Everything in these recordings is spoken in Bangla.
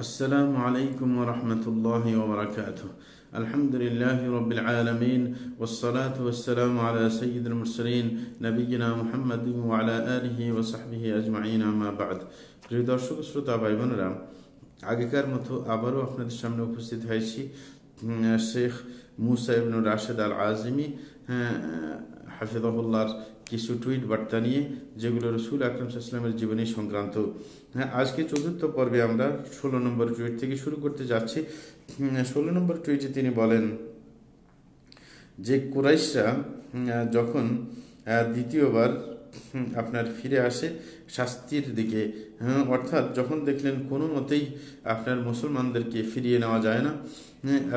السلام عليكم ورحمة الله وبركاته الحمد لله رب العالمين والصلاة والسلام على سيد المرسلين نبينا محمد وعلى آله وصحبه أجمعين ما بعد প্রিয় দর্শক শ্রোতা ভাই বোনেরা আগেকার মতো আবারও আপনাদের সামনে উপস্থিত হয়েছি শেখ موسى بن راشد العازمي حفظه الله কিছু টুইট বার্তা নিয়ে যেগুলো রসুল আকরম সাল্লামের জীবনী সংক্রান্ত হ্যাঁ আজকে চতুর্থ পর্বে আমরা ষোলো নম্বর টুইট থেকে শুরু করতে যাচ্ছি ষোলো নম্বর টুইটে তিনি বলেন যে কুরাইশরা যখন দ্বিতীয়বার আপনার ফিরে আসে শাস্তির দিকে হ্যাঁ অর্থাৎ যখন দেখলেন কোনো মতেই আপনার মুসলমানদেরকে ফিরিয়ে নেওয়া যায় না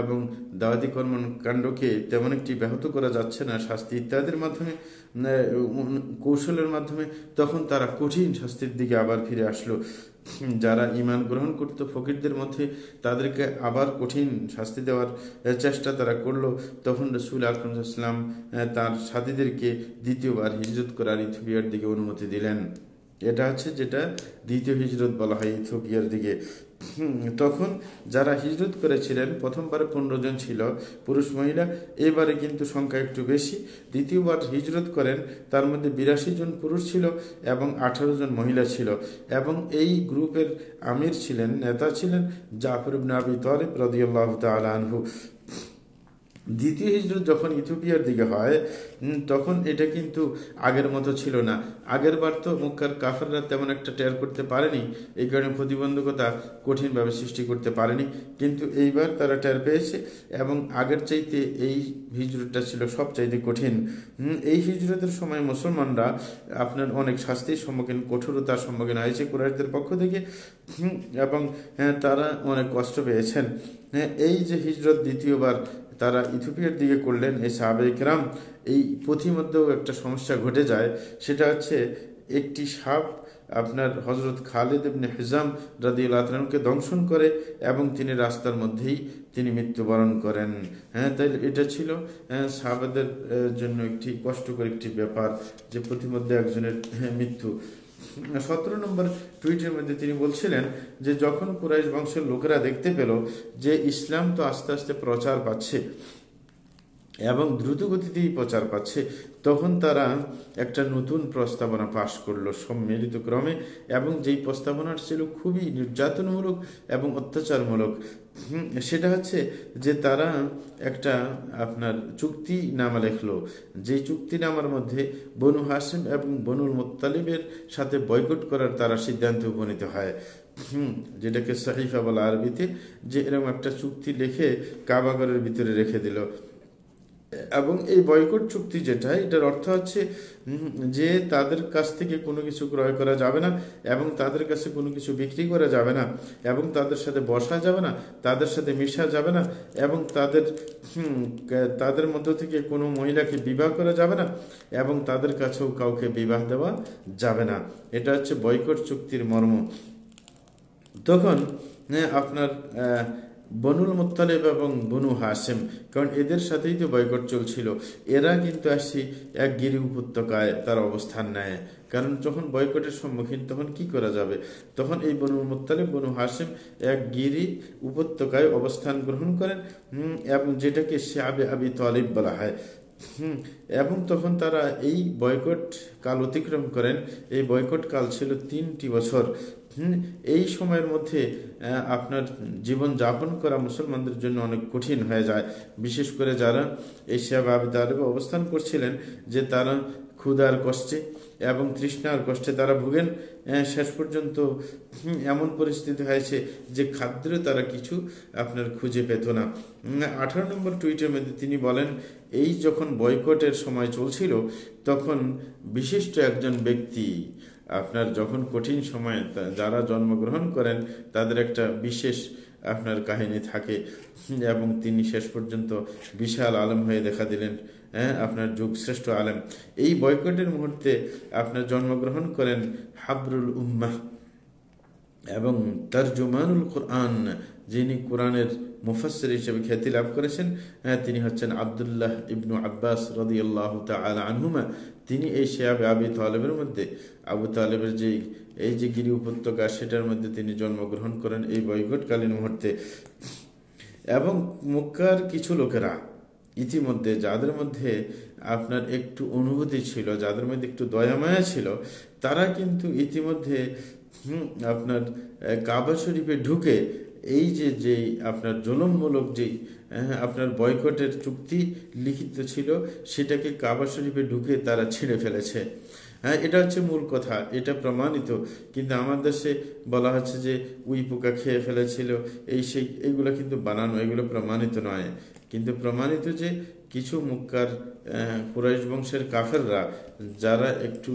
এবং দাওয়াতি কর্মকাণ্ডকে তেমন একটি ব্যাহত করা যাচ্ছে না শাস্তি ইত্যাদির মাধ্যমে কৌশলের মাধ্যমে তখন তারা কঠিন শাস্তির দিকে আবার ফিরে আসলো যারা ইমান গ্রহণ করত ফকিরদের মধ্যে তাদেরকে আবার কঠিন শাস্তি দেওয়ার চেষ্টা তারা করলো তখন রসুল আকরমসাল্লাম তার সাথীদেরকে দ্বিতীয়বার হিজরত করার ইথোপিয়ার দিকে অনুমতি দিলেন এটা হচ্ছে যেটা দ্বিতীয় হিজরত বলা হয় ইথোপিয়ার দিকে তখন যারা হিজরত করেছিলেন প্রথমবারে পনেরো জন ছিল পুরুষ মহিলা এবারে কিন্তু সংখ্যা একটু বেশি দ্বিতীয়বার হিজরত করেন তার মধ্যে বিরাশি জন পুরুষ ছিল এবং আঠারো জন মহিলা ছিল এবং এই গ্রুপের আমির ছিলেন নেতা ছিলেন জাফর ইবনা আবি তরিব রদিয়াল্লাহ তালাহু দ্বিতীয় হিজরত যখন ইথিওপিয়ার দিকে হয় তখন এটা কিন্তু আগের মতো ছিল না আগের বার তো মুখার কাফাররা তেমন একটা টের করতে পারেনি এই কারণে প্রতিবন্ধকতা কঠিনভাবে সৃষ্টি করতে পারেনি কিন্তু এইবার তারা টের পেয়েছে এবং আগের চাইতে এই হিজরতটা ছিল সবচাইতে কঠিন এই হিজরতের সময় মুসলমানরা আপনার অনেক শাস্তির সম্মুখীন কঠোরতার সম্মুখীন হয়েছে কুরাইদের পক্ষ থেকে এবং হ্যাঁ, তারা অনেক কষ্ট পেয়েছেন হ্যাঁ, এই যে হিজরত দ্বিতীয়বার তারা ইথিওপিয়ার দিকে করলেন এই সাহাবেকরাম এই পথি মধ্যেও একটা সমস্যা ঘটে যায় সেটা হচ্ছে একটি সাপ আপনার হজরত খালিদ ইবনে হিজাম রাদিউল তালকে দংশন করে এবং তিনি রাস্তার মধ্যেই তিনি মৃত্যুবরণ করেন হ্যাঁ তাই এটা ছিল হ্যাঁ, সাহাবাদের জন্য একটি কষ্টকর একটি ব্যাপার যে প্রতিমধ্যে একজনের হ্যাঁ, মৃত্যু সতেরো নম্বর টুইটের মধ্যে তিনি বলছিলেন যে যখন কুরাইশ বংশের লোকেরা দেখতে পেল যে ইসলাম তো আস্তে আস্তে প্রচার পাচ্ছে এবং দ্রুত প্রচার পাচ্ছে তখন তারা একটা নতুন প্রস্তাবনা পাশ করলো সম্মিলিত ক্রমে এবং যেই প্রস্তাবনাটা ছিল খুবই নির্যাতনমূলক এবং অত্যাচারমূলক সেটা হচ্ছে যে তারা একটা আপনার চুক্তিনামা লেখলো যে চুক্তিনামার মধ্যে বনু হাসিম এবং বনুল মোত্তালিবের সাথে বয়কট করার তারা সিদ্ধান্তে উপনীত হয় যেটাকে সাহিফা বলা আরবিতে যে এরকম একটা চুক্তি লিখে কাবাগরের ভিতরে রেখে দিল এবং এই বয়কট চুক্তি যেটা এটার অর্থ হচ্ছে যে তাদের কাছ থেকে কোনো কিছু ক্রয় করা যাবে না এবং তাদের কাছে কোনো কিছু বিক্রি করা যাবে না এবং তাদের সাথে বসা যাবে না তাদের সাথে মিশা যাবে না এবং তাদের তাদের মধ্য থেকে কোনো মহিলাকে বিবাহ করা যাবে না এবং তাদের কাছেও কাউকে বিবাহ দেওয়া যাবে না এটা হচ্ছে বয়কট চুক্তির মর্ম তখন আপনার বনুল মোত্তালেব এবং বনু হাসেম কারণ এদের সাথেই তো বয়কট চলছিল এরা কিন্তু আসি এক গিরি উপত্যকায় তার অবস্থান নেয় কারণ যখন বয়কটের সম্মুখীন তখন কি করা যাবে তখন এই বনুল মোত্তালেব বনু হাসিম এক গিরি উপত্যকায় অবস্থান গ্রহণ করেন এবং যেটাকে শ্যাবে আবি তালিব বলা হয় হুম এবং তখন তারা এই বয়কট কাল অতিক্রম করেন এই বয়কট কাল ছিল তিনটি বছর এই সময়ের মধ্যে আপনার জীবন যাপন করা মুসলমানদের জন্য অনেক কঠিন হয়ে যায় বিশেষ করে যারা এশিয়া বা আবি অবস্থান করছিলেন যে তারা ক্ষুধার কষ্টে এবং তৃষ্ণার কষ্টে তারা ভোগেন হ্যাঁ, শেষ পর্যন্ত এমন পরিস্থিতি হয়েছে যে খাদ্য তারা কিছু আপনার খুঁজে পেত না আঠারো নম্বর টুইটের মধ্যে তিনি বলেন এই যখন বয়কটের সময় চলছিল তখন বিশিষ্ট একজন ব্যক্তি আপনার যখন কঠিন সময়ে যারা জন্মগ্রহণ করেন তাদের একটা বিশেষ আপনার কাহিনী থাকে এবং তিনি শেষ পর্যন্ত বিশাল আলম হয়ে দেখা দিলেন হ্যাঁ আপনার যুগ শ্রেষ্ঠ আলেম এই বয়কটের মুহূর্তে আপনার জন্মগ্রহণ করেন হাবরুল উম্মাহ এবং তার জুমানুল কোরআন যিনি কোরআনের মুফাসের হিসেবে খ্যাতি লাভ করেছেন হ্যাঁ, তিনি হচ্ছেন আবদুল্লাহ ইবনু আব্বাস রদি আল্লাহ আনহুমা তিনি এই শেয়াবে আবি তালেবের মধ্যে আবু তালেবের যে এই যে গিরি উপত্যকা সেটার মধ্যে তিনি জন্মগ্রহণ করেন এই বয়কটকালীন মুহূর্তে এবং মুক্কার কিছু লোকেরা ইতিমধ্যে যাদের মধ্যে আপনার একটু অনুভূতি ছিল যাদের মধ্যে একটু দয়ামায়া ছিল তারা কিন্তু ইতিমধ্যে আপনার কাবা শরীফে ঢুকে এই যে যে আপনার জলমমূলক যেই আপনার বয়কটের চুক্তি লিখিত ছিল সেটাকে কাবা শরীফে ঢুকে তারা ছিঁড়ে ফেলেছে হ্যাঁ এটা হচ্ছে মূল কথা এটা প্রমাণিত কিন্তু আমার দেশে বলা হচ্ছে যে উই পোকা খেয়ে ফেলেছিল এই সেই এইগুলো কিন্তু বানানো এগুলো প্রমাণিত নয় কিন্তু প্রমাণিত যে কিছু মুক্কার কুরাইশ বংশের কাফেররা যারা একটু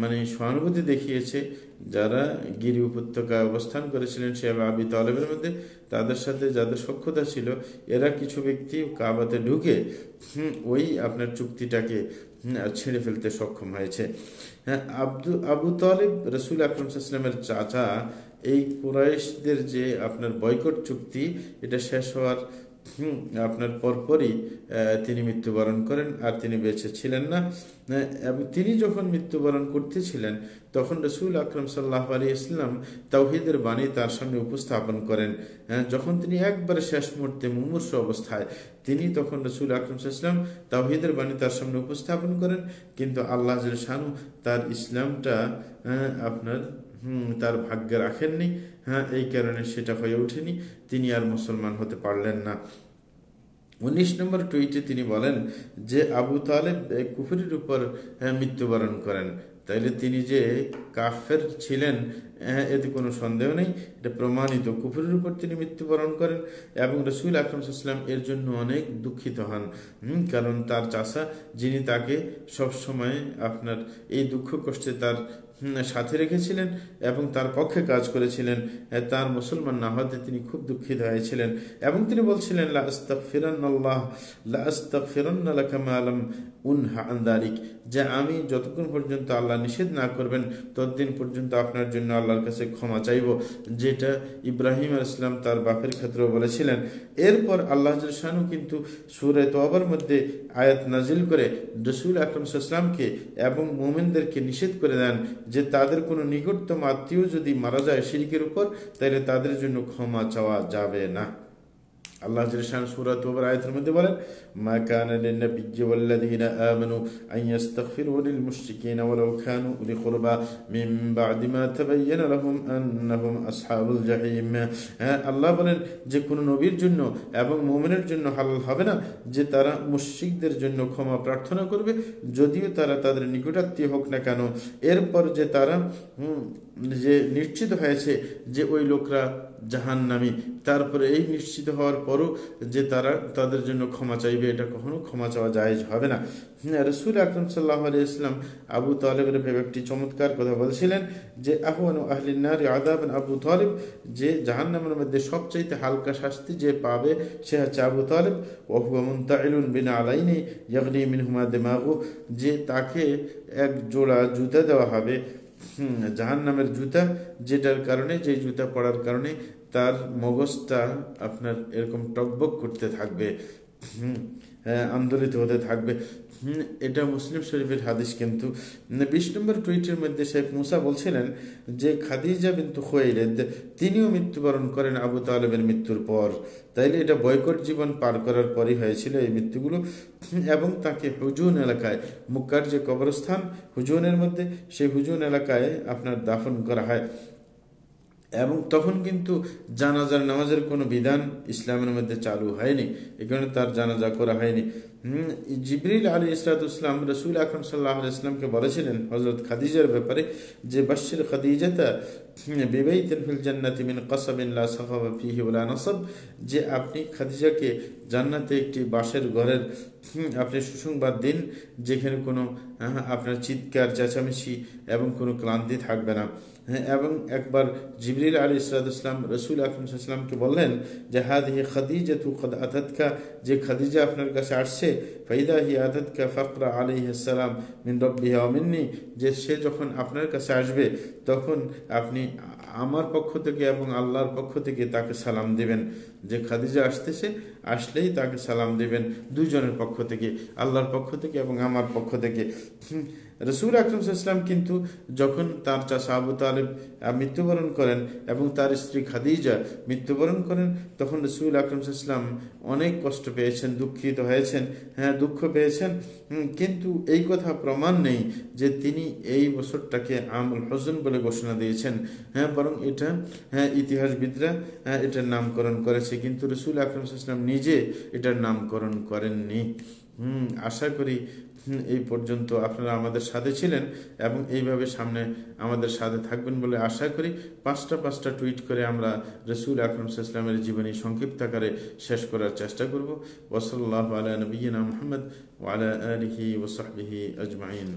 মানে সহানুভূতি দেখিয়েছে যারা গিরি উপত্যকা অবস্থান করেছিলেন সে আবি তলেবের মধ্যে তাদের সাথে যাদের সক্ষতা ছিল এরা কিছু ব্যক্তি কাবাতে ঢুকে ওই আপনার চুক্তিটাকে ছেড়ে ফেলতে সক্ষম হয়েছে হ্যাঁ আব্দু আবু তালেব রসুল আকরমসাল্লামের চাচা এই কুরাইশদের যে আপনার বয়কট চুক্তি এটা শেষ হওয়ার হুম আপনার পরপরই তিনি মৃত্যুবরণ করেন আর তিনি বেঁচে ছিলেন না এবং তিনি যখন মৃত্যুবরণ করতেছিলেন তখন রসুল আকরম সাল্লাহ আলী ইসলাম তাওহিদের বাণী তার সামনে উপস্থাপন করেন যখন তিনি একবারে শেষ মুহূর্তে মুমূর্ষ অবস্থায় তিনি তখন রসুল আকরম ইসলাম তাওহিদের বাণী তার সামনে উপস্থাপন করেন কিন্তু আল্লাহ শানু তার ইসলামটা আপনার তার ভাগ্যে রাখেননি হ্যাঁ এই কারণে সেটা হয়ে ওঠেনি তিনি আর মুসলমান হতে পারলেন না উনিশ নম্বর টুইটে তিনি বলেন যে আবু তালেব কুফুরির উপর মৃত্যুবরণ করেন তাইলে তিনি যে কাফের ছিলেন এতে কোনো সন্দেহ নেই এটা প্রমাণিত কুফুরের উপর তিনি মৃত্যুবরণ করেন এবং রসুল আকরমসাল্লাম এর জন্য অনেক দুঃখিত হন কারণ তার চাষা যিনি তাকে সবসময় আপনার এই দুঃখ কষ্টে তার সাথে রেখেছিলেন এবং তার পক্ষে কাজ করেছিলেন তার মুসলমান না হতে তিনি খুব দুঃখিত হয়েছিলেন এবং তিনি বলছিলেন লাস্তাফিরান্লাহ লাস্তাফিরান্লাকাম উনহা আন্দারিক যে আমি যতক্ষণ পর্যন্ত আল্লাহ নিষেধ না করবেন ততদিন পর্যন্ত আপনার জন্য আল্লাহর কাছে ক্ষমা চাইব যেটা ইব্রাহিম আল ইসলাম তার বাপের ক্ষেত্রেও বলেছিলেন এরপর আল্লাহ শানু কিন্তু সুরে তোয়াবার মধ্যে আয়াত নাজিল করে রসুল আকরম এবং মোমিনদেরকে নিষেধ করে দেন যে তাদের কোনো নিকটতম আত্মীয় যদি মারা যায় শিল্পের উপর তাহলে তাদের জন্য ক্ষমা চাওয়া যাবে না আল্লাহ জিলশান সুরা তোবর আয়াতের মধ্যে বলেন মা কানা লিন-নাবিয়্যি ওয়াল্লাযীনা আমানু আন ইস্তাগফিরু লিল-মুশরিকিনা ওয়ালাউ কানু উলি কুরবা মিন বাদি মা তাবায়্যানা লাহুম আন্নাহুম আসহাবুল জাহিম হ্যাঁ আল্লাহ বলেন যে কোনো নবীর জন্য এবং মুমিনের জন্য হালাল হবে না যে তারা মুশরিকদের জন্য ক্ষমা প্রার্থনা করবে যদিও তারা তাদের নিকটাত্মীয় হোক না কেন এরপর যে তারা যে নিশ্চিত হয়েছে যে ওই লোকরা জাহান্নামি তারপরে এই নিশ্চিত হওয়ার পরও যে তারা তাদের জন্য ক্ষমা চাইবে এটা কখনো ক্ষমা চাওয়া জায়েজ হবে না হ্যাঁ, রসুল আকরম সাল্লাহ আলি ইসলাম আবু তালেবের ভেবে একটি চমৎকার কথা বলছিলেন যে আহ্বান আহলিনার আদাব আবু তালেব যে জাহান্নামের মধ্যে সবচাইতে হালকা শাস্তি যে পাবে সে হচ্ছে আবু তালেব ওহুয়ামুন তাইলুন বিনা আলাইনি ইয়াগনি মিনহুমা দেমাগু যে তাকে এক জোড়া জুতা দেওয়া হবে জাহান নামের জুতা যেটার কারণে যে জুতা পড়ার কারণে তার মগজটা আপনার এরকম টকবক করতে থাকবে হ্যাঁ, আন্দোলিত হতে থাকবে এটা মুসলিম শরীফের হাদিস কিন্তু বিশ নম্বর টুইটের মধ্যে শেখ মুসা বলছিলেন যে খাদিজা বিন্তু খোয়েলেদ তিনিও মৃত্যুবরণ করেন আবু তালেবের মৃত্যুর পর তাইলে এটা বয়কট জীবন পার করার পরই হয়েছিল এই মৃত্যুগুলো এবং তাকে হুজুন এলাকায় মুক্কার যে কবরস্থান হুজুনের মধ্যে সেই হুজুন এলাকায় আপনার দাফন করা হয় এবং তখন কিন্তু জানাজার নামাজের কোনো বিধান ইসলামের মধ্যে চালু হয়নি এখানে কারণে তার জানাজা করা হয়নি জিবরিল আলী ইসলাম রসুল আকরম সাল্লাহ ইসলামকে বলেছিলেন হজরত খাদিজার ব্যাপারে যে বাশির খাদিজাতা বিবাহিতের ফিল জান্নাতি মিন কসাবিল্লা সাহাবা ফিহি উলা নসব যে আপনি খাদিজাকে জান্নাতে একটি বাঁশের ঘরের আপনি সুসংবাদ দিন যেখানে কোনো আপনার চিৎকার চেঁচামেচি এবং কোনো ক্লান্তি থাকবে না হ্যাঁ, এবং একবার জিবরিল আলী ইসরাত রসুল আকরমসাল্লামকে বললেন যে হাদ হি খাদিজা তু খদ আতাতকা যে খাদিজা আপনার কাছে আসছে ফাইদা হি আতাতকা ফকরা আলী সালাম মিন রব্বি অমিন্নি যে সে যখন আপনার কাছে আসবে তখন আপনি আমার পক্ষ থেকে এবং আল্লাহর পক্ষ থেকে তাকে সালাম দিবেন যে খাদিজা আসতেছে আসলেই তাকে সালাম দিবেন দুজনের পক্ষ থেকে আল্লাহর পক্ষ থেকে এবং আমার পক্ষ থেকে রসুল আকরম ইসলাম কিন্তু যখন তার চাষা আবু তালেব মৃত্যুবরণ করেন এবং তার স্ত্রী খাদিজা মৃত্যুবরণ করেন তখন রসুল আকরম ইসলাম অনেক কষ্ট পেয়েছেন দুঃখিত হয়েছেন হ্যাঁ দুঃখ পেয়েছেন কিন্তু এই কথা প্রমাণ নেই যে তিনি এই বছরটাকে আমল হজন বলে ঘোষণা দিয়েছেন হ্যাঁ বরং এটা হ্যাঁ ইতিহাসবিদরা হ্যাঁ এটার নামকরণ করেছে কিন্তু রসুল আকরম ইসলাম নিজে এটার নামকরণ করেননি হুম আশা করি এই পর্যন্ত আপনারা আমাদের সাথে ছিলেন এবং এইভাবে সামনে আমাদের সাথে থাকবেন বলে আশা করি পাঁচটা পাঁচটা টুইট করে আমরা রসুল আকরম ইসলামের জীবনী সংক্ষিপ্ত আকারে শেষ করার চেষ্টা করব ওসল্লাহ আলা নবীনা মোহাম্মদ ওয়ালা আলহি ওসাহি আজমাইন